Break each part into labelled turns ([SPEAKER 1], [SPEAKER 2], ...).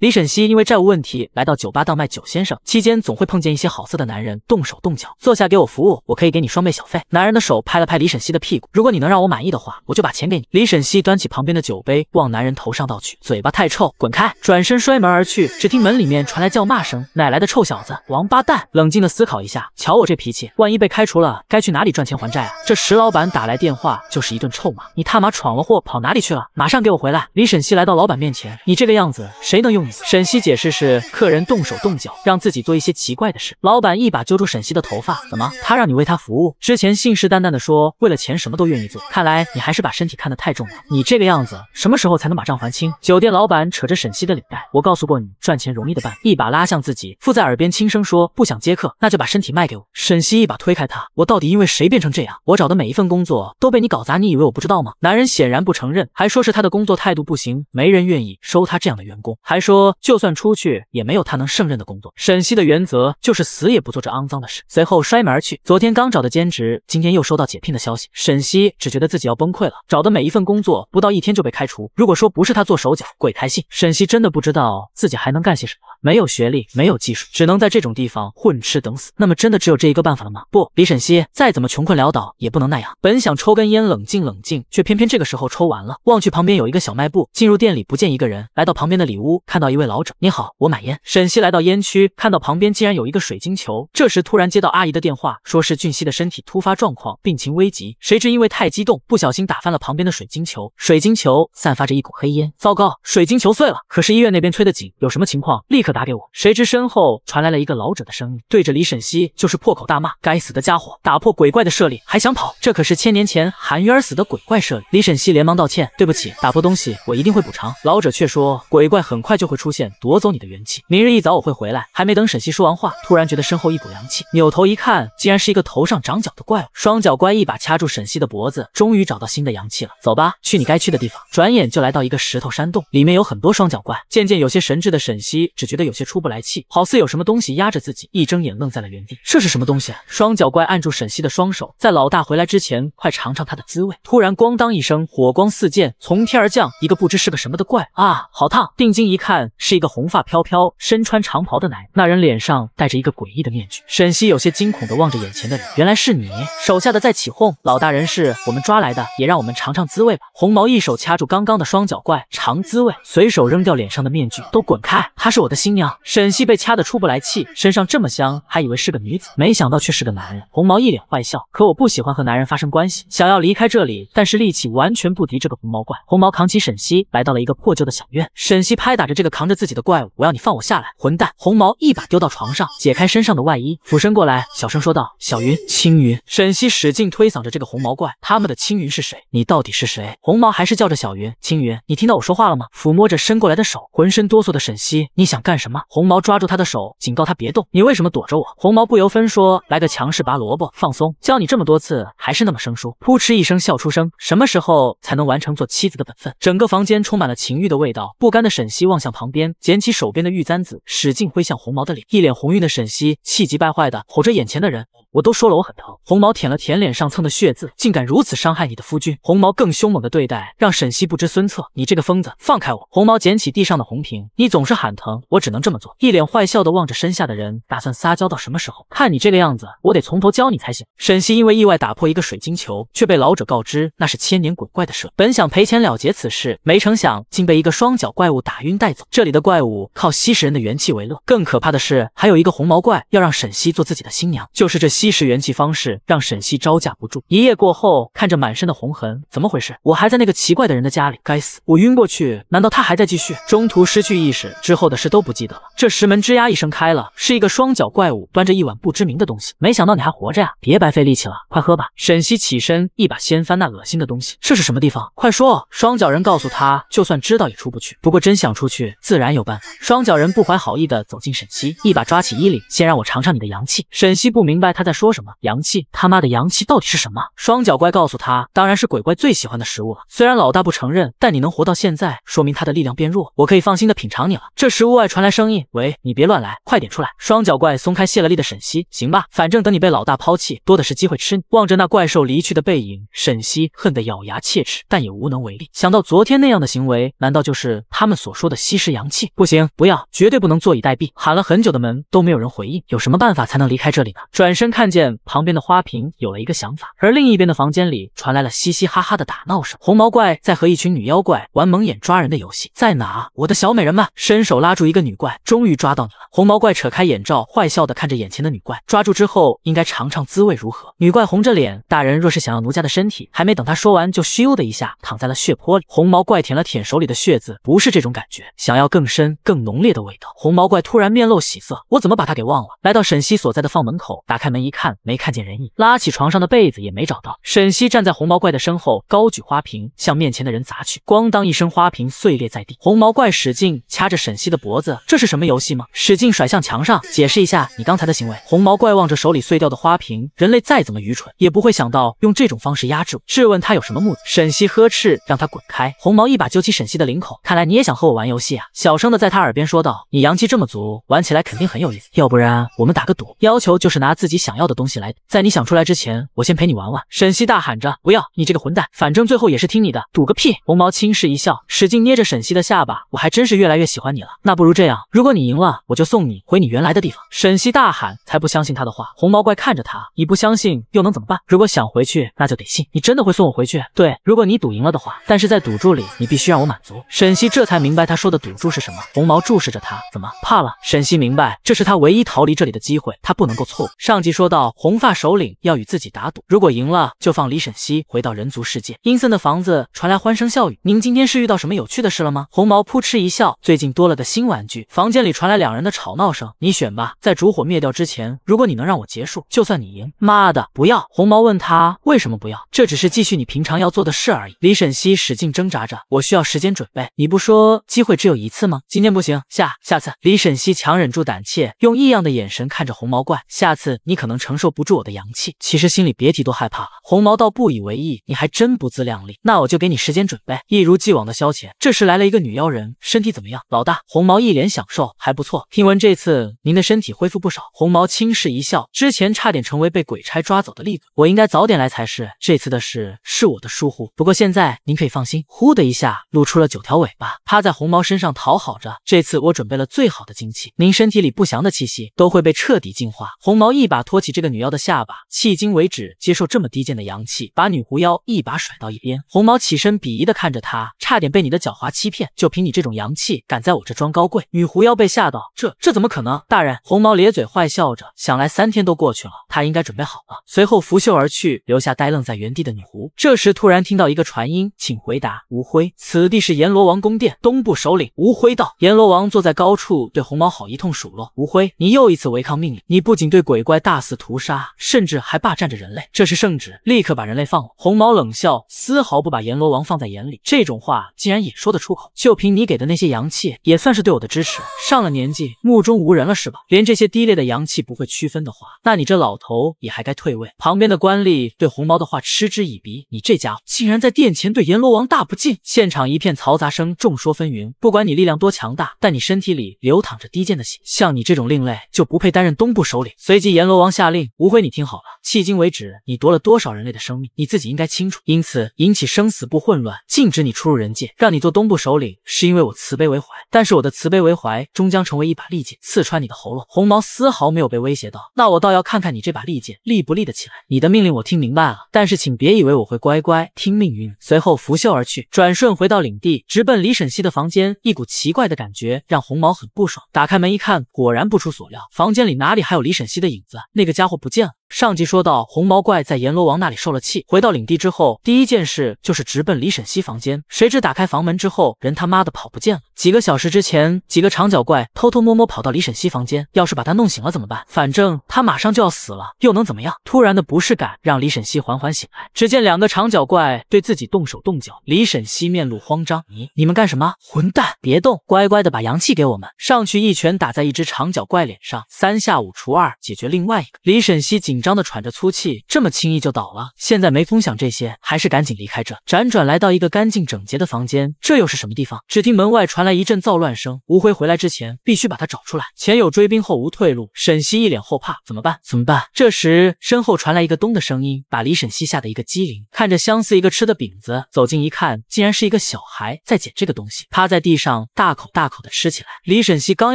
[SPEAKER 1] 李沈西因为债务问题来到酒吧当卖酒先生，期间总会碰见一些好色的男人动手动脚。坐下给我服务，我可以给你双倍小费。男人的手拍了拍李沈西的屁股，如果你能让我满意的话，我就把钱给你。李沈西端起旁边的酒杯往男人头上倒去，嘴巴太臭，滚开！转身摔门而去。只听门里面传来叫骂声：哪来的臭小子，王八蛋！冷静的思考一下，瞧我这脾气，万一被开除了，该去哪里赚钱还债啊？这石老板打来电话就是一顿臭骂：你他妈闯了祸，跑哪里去了？马上给我回来！李沈西来到老板面前，你这个样子谁能用？沈西解释是客人动手动脚，让自己做一些奇怪的事。老板一把揪住沈西的头发，怎么？他让你为他服务？之前信誓旦旦的说为了钱什么都愿意做，看来你还是把身体看得太重了。你这个样子，什么时候才能把账还清？酒店老板扯着沈西的领带，我告诉过你赚钱容易的办，一把拉向自己，附在耳边轻声说，不想接客，那就把身体卖给我。沈西一把推开他，我到底因为谁变成这样？我找的每一份工作都被你搞砸，你以为我不知道吗？男人显然不承认，还说是他的工作态度不行，没人愿意收他这样的员工，还说。说就算出去也没有他能胜任的工作。沈西的原则就是死也不做这肮脏的事。随后摔门而去。昨天刚找的兼职，今天又收到解聘的消息。沈西只觉得自己要崩溃了。找的每一份工作不到一天就被开除。如果说不是他做手脚，鬼才信。沈西真的不知道自己还能干些什么。没有学历，没有技术，只能在这种地方混吃等死。那么，真的只有这一个办法了吗？不，李沈西再怎么穷困潦倒，也不能那样。本想抽根烟冷静冷静，却偏偏这个时候抽完了。望去旁边有一个小卖部，进入店里不见一个人。来到旁边的里屋，看到一位老者。你好，我买烟。沈西来到烟区，看到旁边竟然有一个水晶球。这时突然接到阿姨的电话，说是俊熙的身体突发状况，病情危急。谁知因为太激动，不小心打翻了旁边的水晶球。水晶球散发着一股黑烟。糟糕，水晶球碎了。可是医院那边催得紧，有什么情况立刻。打给我，谁知身后传来了一个老者的声音，对着李沈西就是破口大骂：“该死的家伙，打破鬼怪的舍利还想跑？这可是千年前含冤而死的鬼怪舍利！”李沈西连忙道歉：“对不起，打破东西我一定会补偿。”老者却说：“鬼怪很快就会出现，夺走你的元气。明日一早我会回来。”还没等沈西说完话，突然觉得身后一股凉气，扭头一看，竟然是一个头上长角的怪物。双脚怪一把掐住沈西的脖子，终于找到新的阳气了。走吧，去你该去的地方。转眼就来到一个石头山洞，里面有很多双脚怪。渐渐有些神智的沈西只觉。有些出不来气，好似有什么东西压着自己。一睁眼，愣在了原地。这是什么东西？双脚怪按住沈西的双手，在老大回来之前，快尝尝它的滋味。突然，咣当一声，火光四溅，从天而降一个不知是个什么的怪啊！好烫！定睛一看，是一个红发飘飘、身穿长袍的男。人。那人脸上戴着一个诡异的面具。沈西有些惊恐地望着眼前的人，原来是你！手下的在起哄，老大人是我们抓来的，也让我们尝尝滋味吧。红毛一手掐住刚刚的双脚怪，尝滋味，随手扔掉脸上的面具，都滚开！他是我的心。新娘沈西被掐得出不来气，身上这么香，还以为是个女子，没想到却是个男人。红毛一脸坏笑，可我不喜欢和男人发生关系，想要离开这里，但是力气完全不敌这个红毛怪。红毛扛起沈西来到了一个破旧的小院。沈西拍打着这个扛着自己的怪物，我要你放我下来，混蛋！红毛一把丢到床上，解开身上的外衣，俯身过来，小声说道：小云，青云。沈西使劲推搡着这个红毛怪，他们的青云是谁？你到底是谁？红毛还是叫着小云，青云，你听到我说话了吗？抚摸着伸过来的手，浑身哆嗦的沈西，你想干？什么？红毛抓住他的手，警告他别动。你为什么躲着我？红毛不由分说，来个强势拔萝卜，放松。教你这么多次，还是那么生疏。扑哧一声笑出声。什么时候才能完成做妻子的本分？整个房间充满了情欲的味道。不甘的沈西望向旁边，捡起手边的玉簪子，使劲挥向红毛的脸。一脸红晕的沈西气急败坏的吼着眼前的人：“我都说了我很疼。”红毛舔了舔脸上蹭的血渍，竟敢如此伤害你的夫君？红毛更凶猛的对待，让沈西不知孙策，你这个疯子，放开我！红毛捡起地上的红瓶，你总是喊疼，我只。只能这么做，一脸坏笑的望着身下的人，打算撒娇到什么时候？看你这个样子，我得从头教你才行。沈西因为意外打破一个水晶球，却被老者告知那是千年鬼怪的舍。本想赔钱了结此事，没成想竟被一个双脚怪物打晕带走。这里的怪物靠吸食人的元气为乐，更可怕的是还有一个红毛怪要让沈西做自己的新娘。就是这吸食元气方式让沈西招架不住。一夜过后，看着满身的红痕，怎么回事？我还在那个奇怪的人的家里，该死，我晕过去，难道他还在继续？中途失去意识之后的事都不。记得了，这石门吱呀一声开了，是一个双脚怪物端着一碗不知名的东西。没想到你还活着呀！别白费力气了，快喝吧。沈西起身，一把掀翻那恶心的东西。这是什么地方？快说！双脚人告诉他，就算知道也出不去。不过真想出去，自然有办法。双脚人不怀好意的走进沈西，一把抓起衣领，先让我尝尝你的阳气。沈西不明白他在说什么阳气，他妈的阳气到底是什么？双脚怪告诉他，当然是鬼怪最喜欢的食物了。虽然老大不承认，但你能活到现在，说明他的力量变弱，我可以放心的品尝你了。这食物外传来。声音，喂，你别乱来，快点出来！双脚怪松开泄了力的沈西，行吧，反正等你被老大抛弃，多的是机会吃你。望着那怪兽离去的背影，沈西恨得咬牙切齿，但也无能为力。想到昨天那样的行为，难道就是他们所说的吸食阳气？不行，不要，绝对不能坐以待毙！喊了很久的门都没有人回应，有什么办法才能离开这里呢？转身看见旁边的花瓶，有了一个想法。而另一边的房间里传来了嘻嘻哈哈的打闹声，红毛怪在和一群女妖怪玩蒙眼抓人的游戏。在哪？我的小美人们！伸手拉住一个女。女怪终于抓到你了！红毛怪扯开眼罩，坏笑的看着眼前的女怪，抓住之后应该尝尝滋味如何？女怪红着脸，大人若是想要奴家的身体，还没等他说完，就咻的一下躺在了血泊里。红毛怪舔了舔手里的血渍，不是这种感觉，想要更深更浓烈的味道。红毛怪突然面露喜色，我怎么把他给忘了？来到沈西所在的放门口，打开门一看，没看见人影，拉起床上的被子也没找到。沈西站在红毛怪的身后，高举花瓶向面前的人砸去，咣当一声，花瓶碎裂在地。红毛怪使劲掐着沈西的脖子。这是什么游戏吗？使劲甩向墙上，解释一下你刚才的行为。红毛怪望着手里碎掉的花瓶，人类再怎么愚蠢，也不会想到用这种方式压制我。质问他有什么目的？沈西呵斥，让他滚开。红毛一把揪起沈西的领口，看来你也想和我玩游戏啊！小声的在他耳边说道，你阳气这么足，玩起来肯定很有意思。要不然我们打个赌，要求就是拿自己想要的东西来。在你想出来之前，我先陪你玩玩。沈西大喊着，不要！你这个混蛋，反正最后也是听你的，赌个屁！红毛轻视一笑，使劲捏着沈西的下巴，我还真是越来越喜欢你了。那不如这。样。如果你赢了，我就送你回你原来的地方。沈西大喊，才不相信他的话。红毛怪看着他，你不相信又能怎么办？如果想回去，那就得信。你真的会送我回去？对，如果你赌赢了的话，但是在赌注里，你必须让我满足。沈西这才明白他说的赌注是什么。红毛注视着他，怎么怕了？沈西明白，这是他唯一逃离这里的机会，他不能够错误。上集说到，红发首领要与自己打赌，如果赢了，就放李沈西回到人族世界。阴森的房子传来欢声笑语，您今天是遇到什么有趣的事了吗？红毛扑哧一笑，最近多了个新玩具。房间里传来两人的吵闹声。你选吧，在烛火灭掉之前，如果你能让我结束，就算你赢。妈的，不要！红毛问他为什么不要，这只是继续你平常要做的事而已。李沈溪使劲挣扎着，我需要时间准备。你不说机会只有一次吗？今天不行，下下次。李沈溪强忍住胆怯，用异样的眼神看着红毛怪。下次你可能承受不住我的阳气。其实心里别提多害怕了。红毛倒不以为意，你还真不自量力。那我就给你时间准备，一如既往的消遣。这时来了一个女妖人，身体怎么样？老大，红毛一脸。享受还不错。听闻这次您的身体恢复不少，红毛轻视一笑。之前差点成为被鬼差抓走的厉鬼，我应该早点来才是。这次的事是我的疏忽，不过现在您可以放心。呼的一下，露出了九条尾巴，趴在红毛身上讨好着。这次我准备了最好的精气，您身体里不祥的气息都会被彻底净化。红毛一把托起这个女妖的下巴，迄今为止接受这么低贱的阳气，把女狐妖一把甩到一边。红毛起身鄙夷的看着她，差点被你的狡猾欺骗。就凭你这种阳气，敢在我这装高贵？女狐妖被吓到，这这怎么可能？大人！红毛咧嘴坏笑着，想来三天都过去了，他应该准备好了。随后拂袖而去，留下呆愣在原地的女狐。这时突然听到一个传音，请回答吴辉，此地是阎罗王宫殿，东部首领吴辉道。阎罗王坐在高处，对红毛好一通数落。吴辉，你又一次违抗命令，你不仅对鬼怪大肆屠杀，甚至还霸占着人类。这是圣旨，立刻把人类放了。红毛冷笑，丝毫不把阎罗王放在眼里，这种话竟然也说得出口。就凭你给的那些阳气，也算是对我的支持。上了年纪，目中无人了是吧？连这些低劣的阳气不会区分的话，那你这老头也还该退位。旁边的官吏对红毛的话嗤之以鼻：“你这家伙竟然在殿前对阎罗王大不敬！”现场一片嘈杂声，众说纷纭。不管你力量多强大，但你身体里流淌着低贱的血，像你这种另类就不配担任东部首领。随即阎罗王下令：“无悔，你听好了，迄今为止你夺了多少人类的生命，你自己应该清楚。因此引起生死簿混乱，禁止你出入人界。让你做东部首领是因为我慈悲为怀，但是我的慈悲为。”怀终将成为一把利剑，刺穿你的喉咙。红毛丝毫没有被威胁到，那我倒要看看你这把利剑立不立得起来。你的命令我听明白了，但是请别以为我会乖乖听命于你。随后拂袖而去，转瞬回到领地，直奔李沈溪的房间。一股奇怪的感觉让红毛很不爽。打开门一看，果然不出所料，房间里哪里还有李沈溪的影子？那个家伙不见了。上集说到，红毛怪在阎罗王那里受了气，回到领地之后，第一件事就是直奔李沈溪房间。谁知打开房门之后，人他妈的跑不见了。几个小时之前，几个长脚怪偷偷摸摸跑到李沈溪房间，要是把他弄醒了怎么办？反正他马上就要死了，又能怎么样？突然的不适感让李沈溪缓缓醒来，只见两个长脚怪对自己动手动脚，李沈溪面露慌张：“你你们干什么？混蛋，别动，乖乖的把阳气给我们。”上去一拳打在一只长脚怪脸上，三下五除二解决另外一个。李沈溪紧。紧张的喘着粗气，这么轻易就倒了。现在没空想这些，还是赶紧离开这。辗转来到一个干净整洁的房间，这又是什么地方？只听门外传来一阵躁乱声。吴辉回来之前，必须把他找出来。前有追兵，后无退路。沈西一脸后怕，怎么办？怎么办？这时身后传来一个咚的声音，把李沈西吓得一个机灵，看着相似一个吃的饼子，走近一看，竟然是一个小孩在捡这个东西，趴在地上大口大口的吃起来。李沈西刚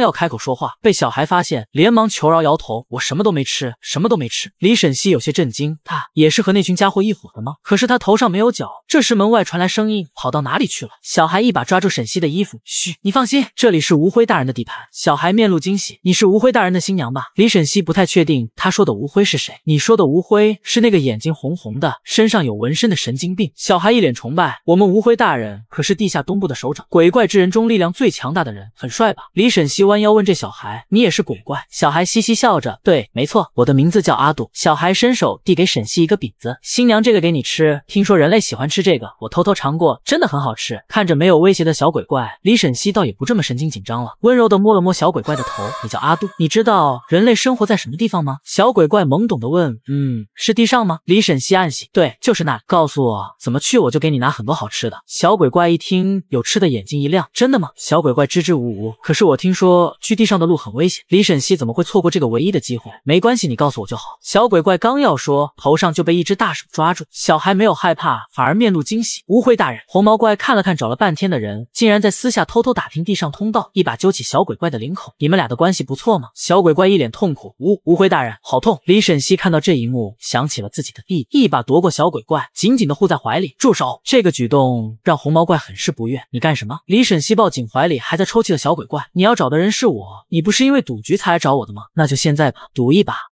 [SPEAKER 1] 要开口说话，被小孩发现，连忙求饶，摇头，我什么都没吃，什么都没吃。李沈西有些震惊，他也是和那群家伙一伙的吗？可是他头上没有脚。这时门外传来声音：“跑到哪里去了？”小孩一把抓住沈西的衣服：“嘘，你放心，这里是吴辉大人的地盘。”小孩面露惊喜：“你是吴辉大人的新娘吧？”李沈西不太确定，他说的吴辉是谁？你说的吴辉是那个眼睛红红的、身上有纹身的神经病？小孩一脸崇拜：“我们吴辉大人可是地下东部的首长，鬼怪之人中力量最强大的人，很帅吧？”李沈西弯腰问这小孩：“你也是鬼怪？”小孩嘻嘻笑着：“对，没错，我的名字叫阿杜。”小孩伸手递给沈西一个饼子，新娘这个给你吃。听说人类喜欢吃这个，我偷偷尝过，真的很好吃。看着没有威胁的小鬼怪，李沈西倒也不这么神经紧张了，温柔地摸了摸小鬼怪的头。你叫阿杜，你知道人类生活在什么地方吗？小鬼怪懵懂地问。嗯，是地上吗？李沈西暗喜，对，就是那告诉我怎么去，我就给你拿很多好吃的。小鬼怪一听有吃的眼睛一亮，真的吗？小鬼怪支支吾吾，可是我听说去地上的路很危险。李沈西怎么会错过这个唯一的机会？没关系，你告诉我就好。小鬼怪刚要说，头上就被一只大手抓住。小孩没有害怕，反而面露惊喜。无悔大人，红毛怪看了看找了半天的人，竟然在私下偷偷打听地上通道，一把揪起小鬼怪的领口：“你们俩的关系不错吗？”小鬼怪一脸痛苦：“无无悔大人，好痛！”李沈溪看到这一幕，想起了自己的弟弟，一把夺过小鬼怪，紧紧的护在怀里：“住手！”这个举动让红毛怪很是不悦：“你干什么？”李沈溪抱紧怀里还在抽泣的小鬼怪：“你要找的人是我，你不是因为赌局才来找我的吗？那就现在吧，赌一把。”